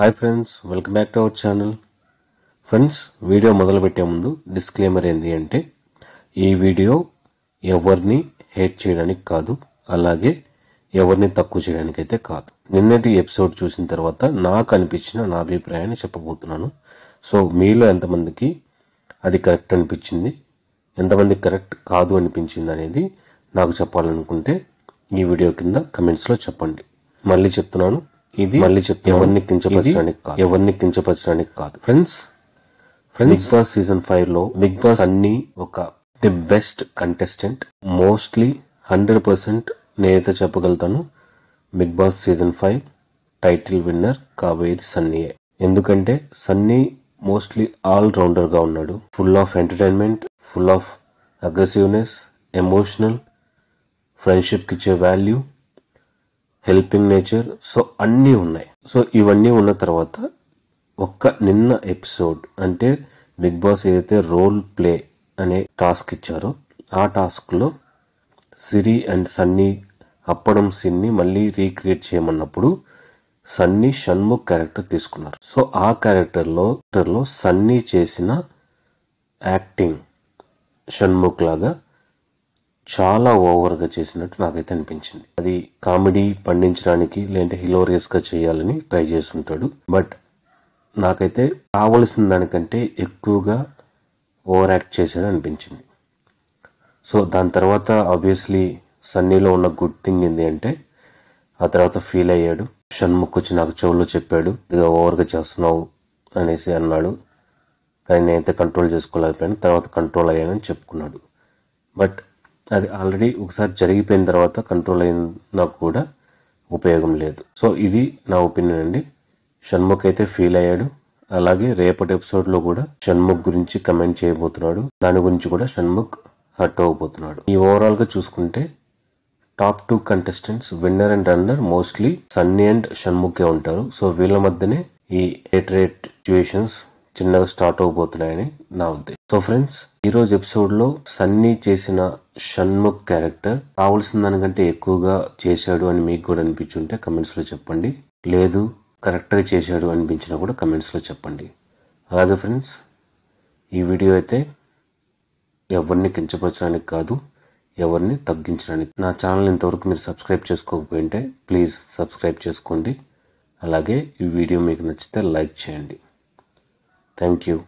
Hi friends welcome back to our channel friends video మొదలుపెట్టే ముందు disclaimer ఏంటి అంటే ఈ వీడియో ఎవరిని హేట్ చేయడానికి కాదు అలాగే ఎవరిని తక్కువ చేయడానికి అయితే కాదు నిన్నటి ఎపిసోడ్ చూసిన తర్వాత నాకు అనిపించిన నా అభిప్రాయాన్ని చెప్పబోతున్నాను సో మీలో ఎంతమందికి అది కరెక్ట్ అనిపించింది ఎంతమంది కరెక్ట్ కాదు అనిపించింది అనేది నాకు చెప్పాలనుకుంటే ఈ వీడియో కింద కమెంట్స్లో చెప్పండి మళ్ళీ చెప్తున్నాను ఇది మళ్ళీ చెప్తే ఎవరిని కించపరచడానికి కాదు ఎవరిని కించపరచడానికి కాదు friends friends Bigg Boss season five లో బిగ్ బాస్ అన్ని ఒక the best contestant mostly hundred percent నేనైతే చెప్పగలుగుతాను Bigg Boss season five title winner కాబోయేది సన్నీయే ఎందుకంటే సన్నీ మోస్ట్లీ ఆల్ రౌండర్గా ఉన్నాడు full of entertainment full of aggressiveness emotional ఫ్రెండ్షిప్కి ఇచ్చే వాల్యూ హెల్పింగ్ నేచర్ సో అన్నీ ఉన్నాయి సో ఇవన్నీ ఉన్న తర్వాత ఒక్క నిన్న ఎపిసోడ్ అంటే బిగ్ బాస్ ఏదైతే రోల్ ప్లే అనే టాస్క్ ఇచ్చారో ఆ టాస్క్లో సిరి అండ్ సన్నీ అప్పడం సిన్ని మళ్ళీ రీక్రియేట్ చేయమన్నప్పుడు సన్నీ షణ్ముఖ్ క్యారెక్టర్ తీసుకున్నారు సో ఆ క్యారెక్టర్లో లో సన్నీ చేసిన యాక్టింగ్ షణ్ముఖ్ లాగా చాలా ఓవర్గా చేసినట్టు నాకైతే అనిపించింది అది కామెడీ పండించడానికి లేదంటే హిలోరియస్గా చేయాలని ట్రై చేస్తుంటాడు బట్ నాకైతే కావలసిన దానికంటే ఎక్కువగా ఓవర్ యాక్ట్ చేశాడు అనిపించింది సో దాని తర్వాత ఆబ్వియస్లీ సన్నీలో ఉన్న గుడ్ థింగ్ ఏంటి అంటే ఆ తర్వాత ఫీల్ అయ్యాడు షణ్ముఖ్ వచ్చి నాకు చెవులో చెప్పాడు ఇదిగా ఓవర్గా చేస్తున్నావు అనేసి అన్నాడు కానీ నేనైతే కంట్రోల్ చేసుకోలేకపోయాను తర్వాత కంట్రోల్ అయ్యానని చెప్పుకున్నాడు బట్ అది ఆల్రెడీ ఒకసారి జరిగిపోయిన తర్వాత కంట్రోల్ అయినా కూడా ఉపయోగం లేదు సో ఇది నా ఒపీనియన్ అండి షణ్ముఖ్ అయితే ఫీల్ అయ్యాడు అలాగే రేపటి ఎపిసోడ్లో కూడా షణ్ముఖ్ గురించి కమెంట్ చేయబోతున్నాడు దాని గురించి కూడా షణ్ముఖ్ హర్ట్ అవ్వబోతున్నాడు ఈ ఓవరాల్గా చూసుకుంటే top two contestants winner and runner mostly Sunny and షణ్ముఖే ఉంటారు సో వీళ్ళ మధ్యనే ఈ రేట్ రేట్ సిచ్యువేషన్స్ చిన్నగా స్టార్ట్ అవబోతున్నాయని నా ఉద్దేశం సో ఫ్రెండ్స్ ఈరోజు ఎపిసోడ్లో సన్నీ చేసిన షణ్ముఖ్ క్యారెక్టర్ కావాల్సిన దానికంటే ఎక్కువగా చేశాడు అని మీకు కూడా అనిపించుంటే కమెంట్స్లో చెప్పండి లేదు కరెక్ట్గా చేశాడు అనిపించినా కూడా కమెంట్స్లో చెప్పండి అలాగే ఫ్రెండ్స్ ఈ వీడియో అయితే ఎవరిని కించపరచడానికి కాదు ఎవరిని తగ్గించడానికి నా ఛానల్ ఇంతవరకు మీరు సబ్స్క్రైబ్ చేసుకోకపోయింటే ప్లీజ్ సబ్స్క్రైబ్ చేసుకోండి అలాగే ఈ వీడియో మీకు నచ్చితే లైక్ చేయండి Thank you.